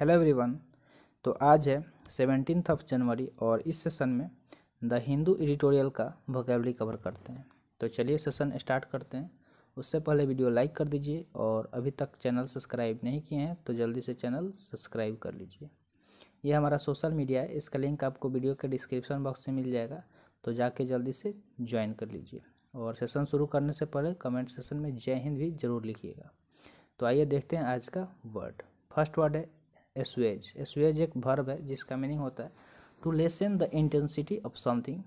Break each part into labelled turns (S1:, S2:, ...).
S1: hello everyone तो आज है सेवनटीन्थ ऑफ जनवरी और इस सेशन में द हिंदू एडिटोरियल का वोकेबली कवर करते हैं तो चलिए सेशन स्टार्ट करते हैं उससे पहले वीडियो लाइक कर दीजिए और अभी तक चैनल सब्सक्राइब नहीं किए हैं तो जल्दी से चैनल सब्सक्राइब कर लीजिए ये हमारा सोशल मीडिया है इसका लिंक आपको वीडियो के डिस्क्रिप्शन बॉक्स में मिल जाएगा तो जाके जल्दी से ज्वाइन कर लीजिए और सेशन शुरू करने से पहले कमेंट सेशन में जय हिंद भी ज़रूर लिखिएगा तो आइए देखते हैं आज का वर्ड फर्स्ट वर्ड है एसवेज एसवेज एक वर्ब है जिसका मीनिंग होता है to lessen the intensity of something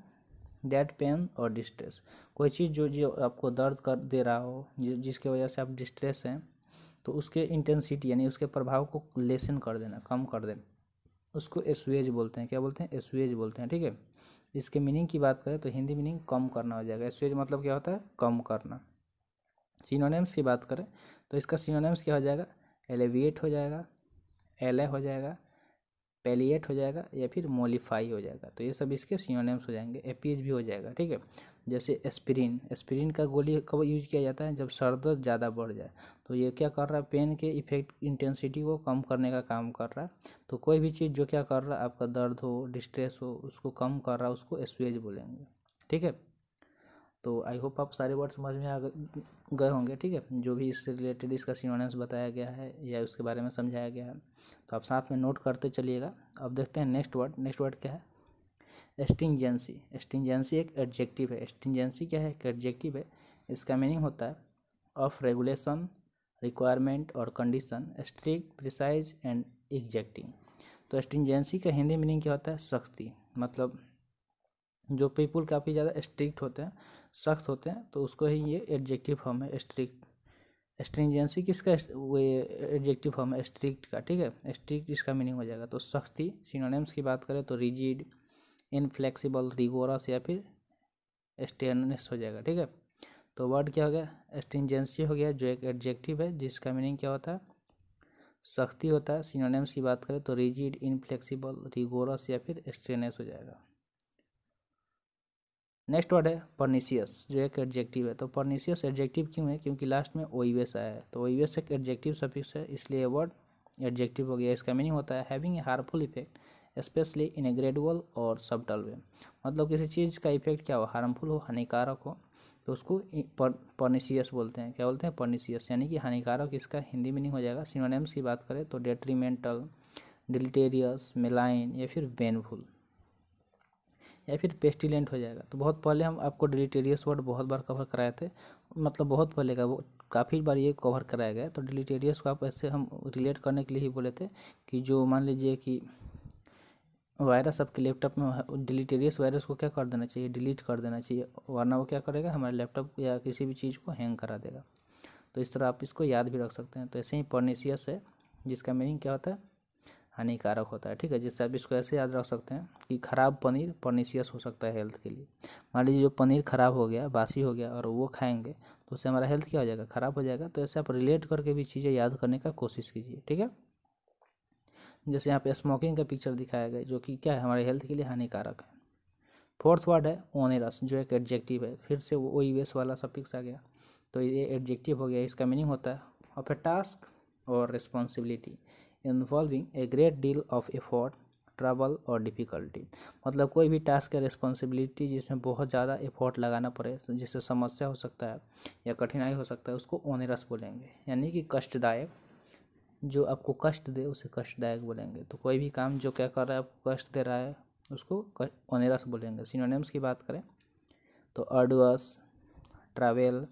S1: that pain और डिस्ट्रेस कोई चीज़ जो जो आपको दर्द कर दे रहा हो जिसकी वजह से आप डिस्ट्रेस हैं तो उसके इंटेंसिटी यानी उसके प्रभाव को लेसन कर देना कम कर देना उसको एसवेज बोलते हैं क्या बोलते हैं एसवेज बोलते हैं ठीक है इसके मीनिंग की बात करें तो हिंदी मीनिंग कम करना हो जाएगा एसवेज मतलब क्या होता है कम करना सिनोनेम्स की बात करें तो इसका सिनोनेम्स क्या हो जाएगा एलिविएट हो जाएगा एल हो जाएगा पेलिएट हो जाएगा या फिर मोलिफाई हो जाएगा तो ये सब इसके सियोनेम्स हो जाएंगे ए भी हो जाएगा ठीक है जैसे एस्पिरिन एस्पिरिन का गोली कब यूज़ किया जाता है जब सर दर्द ज़्यादा बढ़ जाए तो ये क्या कर रहा है पेन के इफेक्ट इंटेंसिटी को कम करने का काम कर रहा है तो कोई भी चीज़ जो क्या कर रहा है आपका दर्द हो डिस्ट्रेस हो उसको कम कर रहा है उसको एसुएज बोलेंगे ठीक है तो आई होप आप सारे वर्ड समझ में आ गए होंगे ठीक है जो भी इससे रिलेटेड इसका सिनोनिम्स बताया गया है या उसके बारे में समझाया गया है तो आप साथ में नोट करते चलिएगा अब देखते हैं नेक्स्ट वर्ड नेक्स्ट वर्ड क्या है एस्टिंजेंसी एस्टिंजेंसी एक एडजेक्टिव है एस्टिंजेंसी क्या है एक एडजेक्टिव है इसका मीनिंग होता है ऑफ रेगुलेशन रिक्वायरमेंट और condition strict precise and exacting तो एस्टिंजेंसी का हिंदी मीनिंग क्या होता है सख्ती मतलब जो पीपुल काफ़ी ज़्यादा स्ट्रिक्ट होते हैं सख्त होते हैं तो उसको ही ये एडजेक्टिव फॉर्म है स्ट्रिक्ट स्ट्रिंजेंसी किसका वो एडजेक्टिव फॉर्म है स्ट्रिक्ट का ठीक है स्ट्रिक्ट इसका मीनिंग हो जाएगा तो सख्ती सिनोनिम्स की बात करें तो रिजिड इनफ्लेक्सिबल रिगोरस या फिर स्टेननेस हो जाएगा ठीक है तो वर्ड क्या हो गया स्ट्रिंजेंसी हो गया जो एक एडजेक्टिव है जिसका मीनिंग क्या होता है सख्ती होता है सिनोनिम्स की बात करें तो रिजिड इनफ्लेक्सिबल रिगोरस या फिर स्ट्रेनस हो जाएगा नेक्स्ट वर्ड है परनीसियस जो एक एडजेक्टिव है तो परनीसियस एडजेक्टिव क्यों है क्योंकि लास्ट में ओईवेस आया है तो ओईवेस एक एडजेक्टिव सफिक्स है इसलिए वर्ड एडजेक्टिव हो गया इसका मीनिंग होता है having a harmful effect specially in a gradual और सबटल वे मतलब किसी चीज़ का इफेक्ट क्या हो हार्मफुल हो हानिकारक हो तो उसको पर्निशियस परनीसियस बोलते हैं क्या बोलते हैं परनीसियस यानी कि हानिकारक इसका हिंदी मीनिंग हो जाएगा सिनोनिम्स की बात करें तो डेट्रीमेंटल डिलिटेरियस मेलाइन या फिर बेनफुल या फिर पेस्टिलेंट हो जाएगा तो बहुत पहले हम आपको डिलीटेरियस वर्ड बहुत बार कवर कराए थे मतलब बहुत पहले का वो काफ़ी बार ये कवर कराया गया तो डिलीटेरियस को आप ऐसे हम रिलेट करने के लिए ही बोले थे कि जो मान लीजिए कि वायरस आपके लैपटॉप में डिलीटेरियस वायरस को क्या कर देना चाहिए डिलीट कर देना चाहिए वरना वो क्या करेगा हमारे लैपटॉप या किसी भी चीज़ को हैंग करा देगा तो इस तरह आप इसको याद भी रख सकते हैं तो ऐसे ही पर्नीसियस है जिसका मीनिंग क्या होता है हानिकारक होता है ठीक है जिससे आप इसको ऐसे याद रख सकते हैं कि ख़राब पनीर पर्निशियस हो सकता है हेल्थ के लिए मान लीजिए जो पनीर ख़राब हो गया बासी हो गया और वो खाएंगे तो उससे हमारा हेल्थ क्या हो जाएगा ख़राब हो जाएगा तो ऐसे आप रिलेट करके भी चीज़ें याद करने का कोशिश कीजिए ठीक है जैसे यहाँ पे स्मोकिंग का पिक्चर दिखाया गया जो कि क्या है हमारे हेल्थ के लिए हानिकारक है फोर्थ वर्ड है ओनेरस जो एक एडजेक्टिव है फिर से वो वेस वाला सफिक्स आ गया तो ये एडजेक्टिव हो गया इसका मीनिंग होता है और फिर टास्क और responsibility involving a great deal of effort trouble और डिफ़िकल्टी मतलब कोई भी टास्क या रिस्पॉन्सिबिलिटी जिसमें बहुत ज़्यादा एफर्ट लगाना पड़े तो जिससे समस्या हो सकता है या कठिनाई हो सकता है उसको ओनेरस बोलेंगे यानी कि कष्टदायक जो आपको कष्ट दे उसे कष्टदायक बोलेंगे तो कोई भी काम जो क्या कर रहा है आपको कष्ट दे रहा है उसको ओनेरस बोलेंगे सिनोनिम्स की बात करें तो अर्डुअस ट्रैवल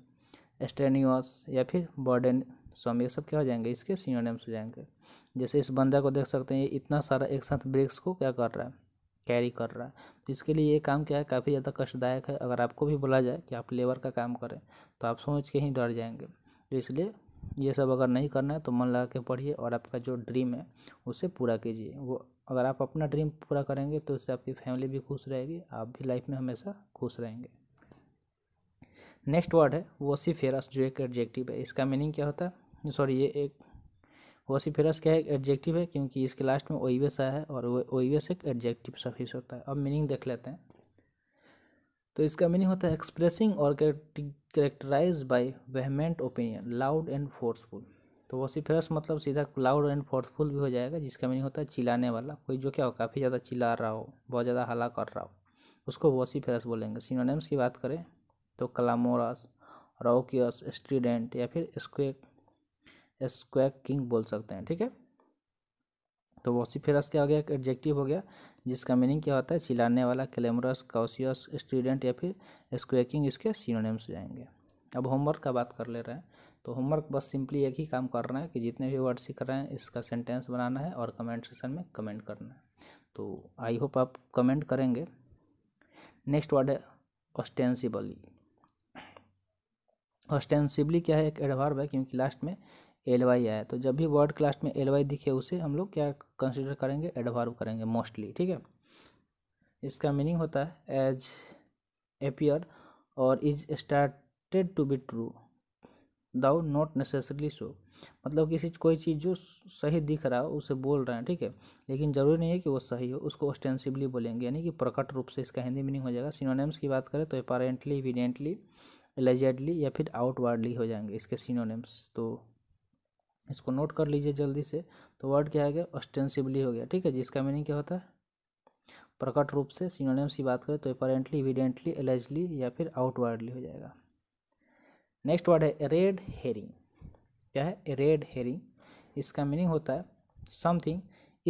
S1: एस्ट्रेनियस या फिर बर्डन सम ये सब क्या हो जाएंगे इसके सीनोनिम्स हो जाएंगे जैसे इस बंदा को देख सकते हैं ये इतना सारा एक साथ ब्रेक्स को क्या कर रहा है कैरी कर रहा है तो इसके लिए ये काम क्या है काफ़ी ज़्यादा कष्टदायक है अगर आपको भी बोला जाए कि आप लेबर का काम करें तो आप सोच के ही डर जाएंगे तो इसलिए ये सब अगर नहीं करना है तो मन लगा के पढ़िए और आपका जो ड्रीम है उसे पूरा कीजिए वो अगर आप अपना ड्रीम पूरा करेंगे तो उससे आपकी फैमिली भी खुश रहेगी आप भी लाइफ में हमेशा खुश रहेंगे नेक्स्ट वर्ड है वोसीफेरस जो एक एडजेक्टिव है इसका मीनिंग क्या होता है सॉरी ये एक वॉसीफेरस क्या है एक एडजेक्टिव है क्योंकि इसके लास्ट में ओईवेस आया है और ओईवेस एक एडजेक्टिव सफिस होता है अब मीनिंग देख लेते हैं तो इसका मीनिंग होता है एक्सप्रेसिंग और characterize by vehement opinion loud and forceful तो वॉसीफेरस मतलब सीधा लाउड एंड फोर्सफुल भी हो जाएगा जिसका मीनिंग होता है चिल्लाने वाला कोई जो क्या हो काफ़ी ज़्यादा चिल्ला रहा हो बहुत ज़्यादा हला कर रहा हो उसको वॉसीफेरस बोलेंगे सिनोनेम्स की बात करें तो कलामोरस रॉकियस स्टूडेंट या फिर इसको एक स्क्वैग किंग बोल सकते हैं ठीक है तो वॉसीफेरस क्या हो गया एक एडजेक्टिव हो गया जिसका मीनिंग क्या होता है चिल्लाने वाला क्लेमरस काउसियस स्टूडेंट या फिर स्क्वेकिंग इसके सीनोनेम्स जाएंगे अब होमवर्क का बात कर ले रहे हैं तो होमवर्क बस सिंपली एक ही काम करना है कि जितने भी वर्ड सीख रहे हैं इसका सेंटेंस बनाना है और कमेंट सेक्शन में कमेंट करना है तो आई होप आप कमेंट करेंगे नेक्स्ट वर्ड है ऑस्टेंसिबली ऑस्टेंसिबली क्या है एक एडवर्ब है क्योंकि लास्ट में एल वाई आया तो जब भी वर्ड क्लास में एल वाई दिखे उसे हम लोग क्या कंसिडर करेंगे एडवर्ब करेंगे मोस्टली ठीक है इसका मीनिंग होता है एज एपियर और is stated to be true though not necessarily so मतलब किसी कोई चीज़ जो सही दिख रहा हो उसे बोल रहे हैं ठीक है लेकिन ज़रूरी नहीं है कि वो सही हो उसको ओस्टेंसिवली बोलेंगे यानी कि प्रकट रूप से इसका हिंदी मीनिंग हो जाएगा सिनोनेम्स की बात करें तो अपारेंटली इविडेंटली एलिजेडली या फिर आउटवर्डली हो जाएंगे इसके सिनोनेम्स तो इसको नोट कर लीजिए जल्दी से तो वर्ड क्या आ गया ऑस्टेंसिबली हो गया ठीक है जिसका मीनिंग क्या होता है प्रकट रूप से सीनोनियम सी बात करें तो अपेरेंटली इविडेंटली एलर्जली या फिर आउटवर्डली हो जाएगा नेक्स्ट वर्ड है रेड हेरिंग क्या है रेड हेरिंग इसका मीनिंग होता है something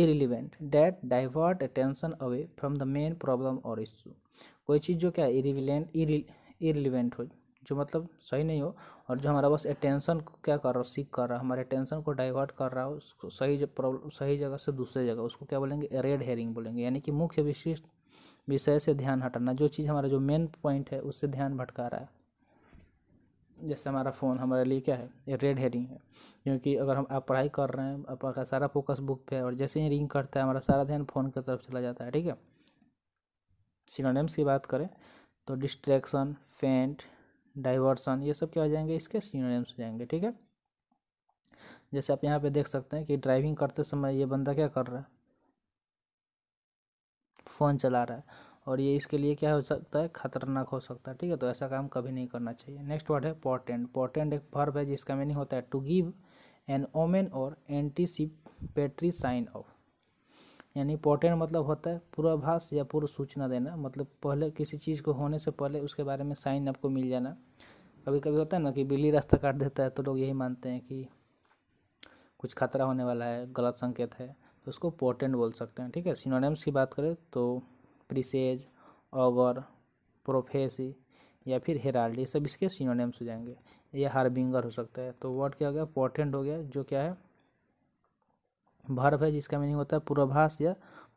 S1: irrelevant that divert attention away from the main problem और इशू कोई चीज़ जो क्या है इरिविलेंट इरिलीवेंट हो जो मतलब सही नहीं हो और जो हमारा बस अटेंशन क्या कर रहा हो सीख कर रहा है हमारे अटेंशन को डाइवर्ट कर रहा है उसको सही प्रॉब्लम सही जगह से दूसरे जगह उसको क्या बोलेंगे रेड हेयरिंग बोलेंगे यानी कि मुख्य विशिष्ट विषय से ध्यान हटाना जो चीज़ हमारा जो मेन पॉइंट है उससे ध्यान भटका रहा है जैसे हमारा फ़ोन हमारे लिए क्या है ये रेड हेरिंग है क्योंकि अगर हम आप पढ़ाई कर रहे हैं आपका सारा फोकस बुक पे है और जैसे ही रिंग करता है हमारा सारा ध्यान फ़ोन की तरफ चला जाता है ठीक है सिनोनिम्स की बात करें तो डिस्ट्रैक्शन फेंट डाइवर्सन ये सब क्या हो जाएंगे इसके सीनोनिम्स हो जाएंगे ठीक है जैसे आप यहाँ पे देख सकते हैं कि ड्राइविंग करते समय ये बंदा क्या कर रहा है फ़ोन चला रहा है और ये इसके लिए क्या हो सकता है खतरनाक हो सकता है ठीक है तो ऐसा काम कभी नहीं करना चाहिए नेक्स्ट वर्ड है पोर्टेंट पोर्टेंट एक फर्व है जिसका मीनिंग होता है टू गिव एन ओमेन और एंटीसिपेटरी साइन ऑफ यानी पोर्टेंट मतलब होता है पूर्वाभास या पूर्व सूचना देना मतलब पहले किसी चीज़ को होने से पहले उसके बारे में साइन आपको मिल जाना कभी कभी होता है ना कि बिल्ली रास्ता काट देता है तो लोग यही मानते हैं कि कुछ खतरा होने वाला है गलत संकेत है तो उसको पोर्टेंट बोल सकते हैं ठीक है सिनोनिम्स की बात करें तो प्रिसेज ओवर प्रोफेसी या फिर हेराल्ड ये सब इसके सिनोनिम्स हो जाएंगे या हार्बिंगर हो सकता है तो वर्ड क्या हो गया पोर्टेंट हो गया जो क्या है भर्व है जिसका मीनिंग होता है पूर्वाभास या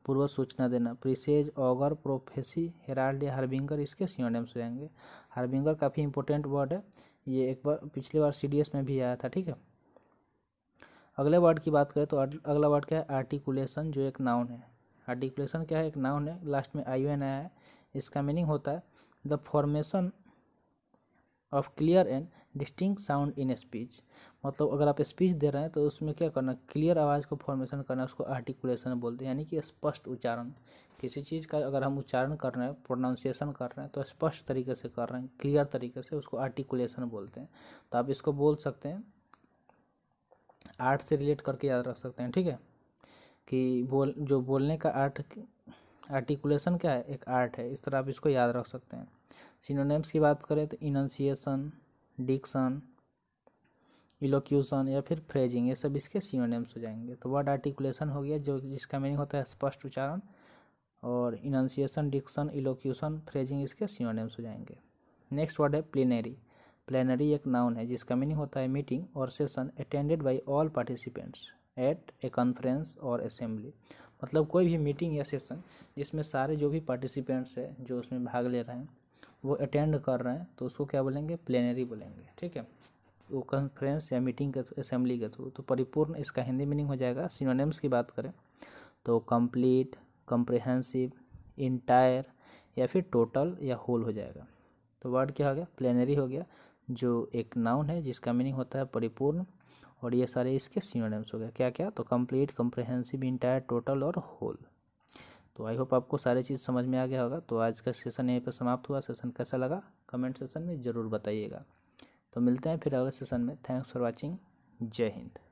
S1: पूर्व सूचना देना प्रिसेज ऑगर प्रोफेसी हेराल्ड या हरबिंगर इसके सियोनेम्स हो जाएंगे हार्बिंगर काफ़ी इंपॉर्टेंट वर्ड है ये एक बार पिछली बार सी में भी आया था ठीक है अगले वर्ड की बात करें तो अगला वर्ड क्या है आर्टिकुलेशन जो एक नाउन है आर्टिकुलेशन क्या है एक नाउन है लास्ट में आई एन आया है इसका मीनिंग होता है the formation of clear and distinct sound in speech मतलब अगर आप स्पीच दे रहे हैं तो उसमें क्या करना क्लियर आवाज़ को फॉर्मेशन करना उसको आर्टिकुलेशन बोलते हैं यानी कि स्पष्ट उच्चारण किसी चीज़ का अगर हम उच्चारण कर रहे हैं प्रोनाउंसिएशन कर रहे हैं तो स्पष्ट तरीके से कर रहे हैं क्लियर तरीके से उसको आर्टिकुलेशन बोलते हैं तो आप इसको बोल सकते हैं आर्ट से रिलेट करके याद रख सकते हैं ठीक है कि बोल जो बोलने का आर्ट आर्टिकुलेशन क्या है एक आर्ट है इस तरह आप इसको याद रख सकते हैं सिनोनेम्स की बात करें तो इनन्सिएशन डिक्शन इलोक्यूशन या फिर फ्रेजिंग ये सब इसके सिनोनेम्स हो जाएंगे तो वर्ड आर्टिकुलेशन हो गया जो जिसका मीनिंग होता है स्पष्ट उच्चारण और इनन्सिएशन डिक्शन इलोक्यूशन फ्रेजिंग इसके सिनोनेम्स हो जाएंगे नेक्स्ट वर्ड है प्लेनरी प्लेनरी एक नाउन है जिसका मीनिंग होता है मीटिंग और session attended by all participants at a conference और असेंबली मतलब कोई भी मीटिंग या सेशन जिसमें सारे जो भी पार्टिसिपेंट्स हैं जो उसमें भाग ले रहे हैं वो अटेंड कर रहे हैं तो उसको क्या बोलेंगे प्लेनरी बोलेंगे ठीक है वो कॉन्फ्रेंस या मीटिंग के असेंबली के थ्रू तो परिपूर्ण इसका हिंदी मीनिंग हो जाएगा सिनोनिम्स की बात करें तो कंप्लीट कंप्रिहेंसिव इंटायर या फिर टोटल या होल हो जाएगा तो वर्ड क्या हो गया प्लेनरी हो गया जो एक नाउन है जिसका मीनिंग होता है परिपूर्ण और ये सारे इसके सिनोनिम्स हो गया क्या क्या तो कंप्लीट कंप्रिहेंसिव इंटायर टोटल और होल तो आई होप आपको सारी चीज़ समझ में आ गया होगा तो आज का सेशन यहीं पर समाप्त हुआ सेशन कैसा लगा कमेंट सेशन में ज़रूर बताइएगा तो मिलते हैं फिर अगले सेशन में थैंक्स फॉर वॉचिंग जय हिंद